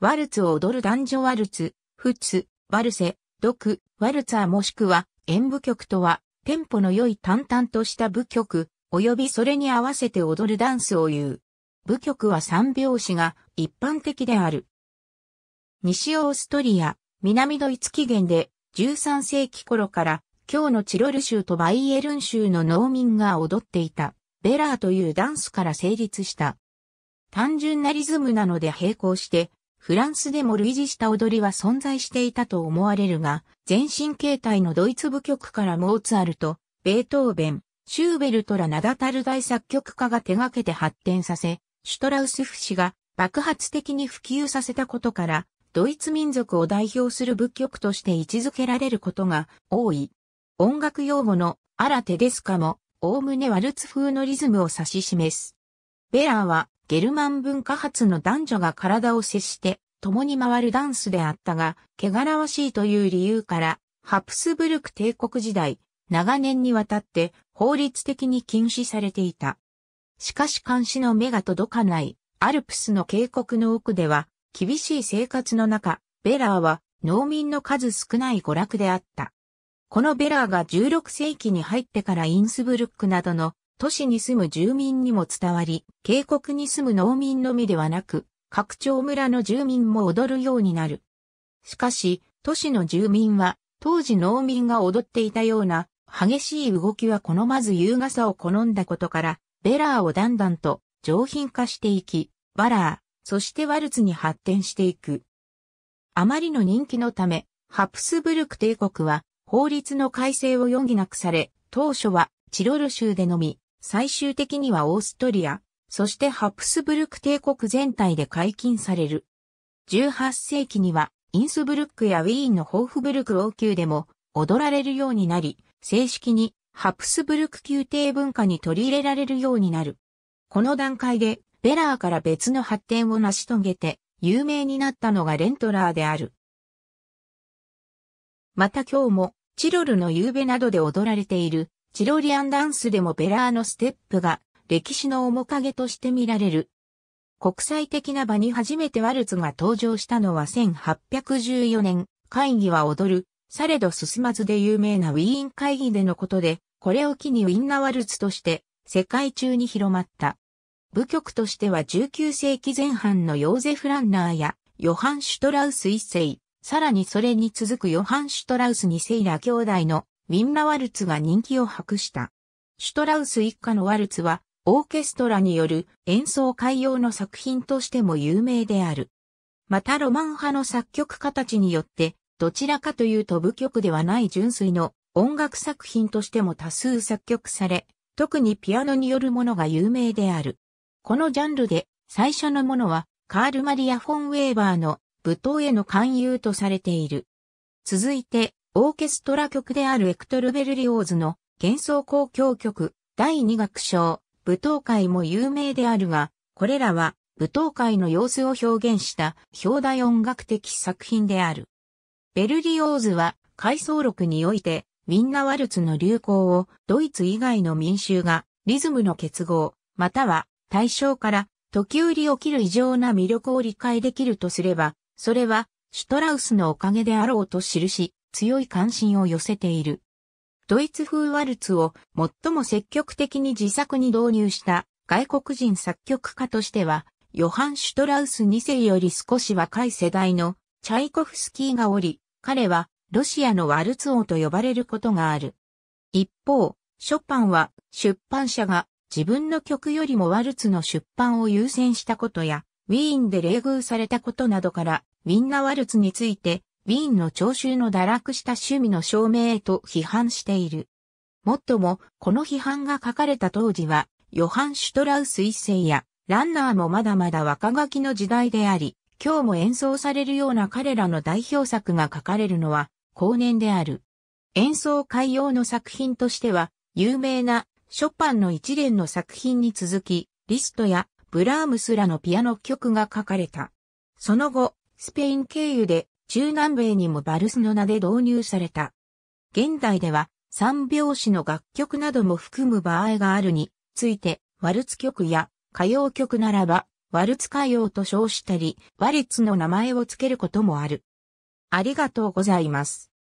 ワルツを踊る男女ワルツ、フツ、ワルセ、ドク、ワルツァーもしくは演舞曲とは、テンポの良い淡々とした舞曲、及びそれに合わせて踊るダンスを言う。舞曲は三拍子が一般的である。西オーストリア、南ドイツ起源で13世紀頃から今日のチロル州とバイエルン州の農民が踊っていたベラーというダンスから成立した。単純なリズムなので並行してフランスでも類似した踊りは存在していたと思われるが、全身形態のドイツ部曲からモーツァルト、ベートーベン、シューベルトら名だたる大作曲家が手掛けて発展させ、シュトラウスフ氏が爆発的に普及させたことから、ドイツ民族を代表する仏曲として位置づけられることが多い。音楽用語のアラテデスカも、おおむねワルツ風のリズムを指し示す。ベラーはゲルマン文化発の男女が体を接して共に回るダンスであったが、汚らわしいという理由から、ハプスブルク帝国時代、長年にわたって法律的に禁止されていた。しかし監視の目が届かないアルプスの渓谷の奥では厳しい生活の中、ベラーは農民の数少ない娯楽であった。このベラーが16世紀に入ってからインスブルックなどの都市に住む住民にも伝わり、渓谷に住む農民のみではなく、拡張村の住民も踊るようになる。しかし、都市の住民は、当時農民が踊っていたような、激しい動きは好まず優雅さを好んだことから、ベラーをだんだんと上品化していき、バラー、そしてワルツに発展していく。あまりの人気のため、ハプスブルク帝国は法律の改正を余儀なくされ、当初はチロル州でのみ最終的にはオーストリア、そしてハプスブルク帝国全体で解禁される。18世紀には、インスブルックやウィーンのホーフブルク王宮でも踊られるようになり、正式にハプスブルク宮廷文化に取り入れられるようになる。この段階で、ベラーから別の発展を成し遂げて、有名になったのがレントラーである。また今日も、チロルの夕べなどで踊られている、チロリアンダンスでもベラーのステップが歴史の面影として見られる。国際的な場に初めてワルツが登場したのは1814年、会議は踊る、されど進まずで有名なウィーン会議でのことで、これを機にウィンナワルツとして世界中に広まった。部局としては19世紀前半のヨーゼフ・ランナーやヨハン・シュトラウス一世、さらにそれに続くヨハン・シュトラウス二世ら兄弟のウィンラワルツが人気を博した。シュトラウス一家のワルツは、オーケストラによる演奏会用の作品としても有名である。またロマン派の作曲家たちによって、どちらかというと部曲ではない純粋の音楽作品としても多数作曲され、特にピアノによるものが有名である。このジャンルで最初のものはカール・マリア・フォン・ウェーバーの舞踏への勧誘とされている。続いてオーケストラ曲であるエクトル・ベルリオーズの幻想交響曲第2楽章、舞踏会も有名であるが、これらは舞踏会の様子を表現した表題音楽的作品である。ベルリオーズは回想録において、ウィンナワルツの流行をドイツ以外の民衆がリズムの結合、または対象から時折起きる異常な魅力を理解できるとすれば、それはシュトラウスのおかげであろうと記し、強い関心を寄せている。ドイツ風ワルツを最も積極的に自作に導入した外国人作曲家としては、ヨハン・シュトラウス2世より少し若い世代のチャイコフスキーがおり、彼はロシアのワルツ王と呼ばれることがある。一方、ショパンは出版社が自分の曲よりもワルツの出版を優先したことや、ウィーンで冷遇されたことなどから、ウィンナワルツについてウィーンの聴衆の堕落した趣味の証明へと批判している。もっとも、この批判が書かれた当時は、ヨハン・シュトラウス一世や、ランナーもまだまだ若書きの時代であり、今日も演奏されるような彼らの代表作が書かれるのは、後年である。演奏会用の作品としては、有名なショパンの一連の作品に続き、リストやブラームスらのピアノ曲が書かれた。その後、スペイン経由で中南米にもバルスの名で導入された。現代では三拍子の楽曲なども含む場合があるについて、ワルツ曲や歌謡曲ならば、ワルツ歌謡と称したり、ワリツの名前を付けることもある。ありがとうございます。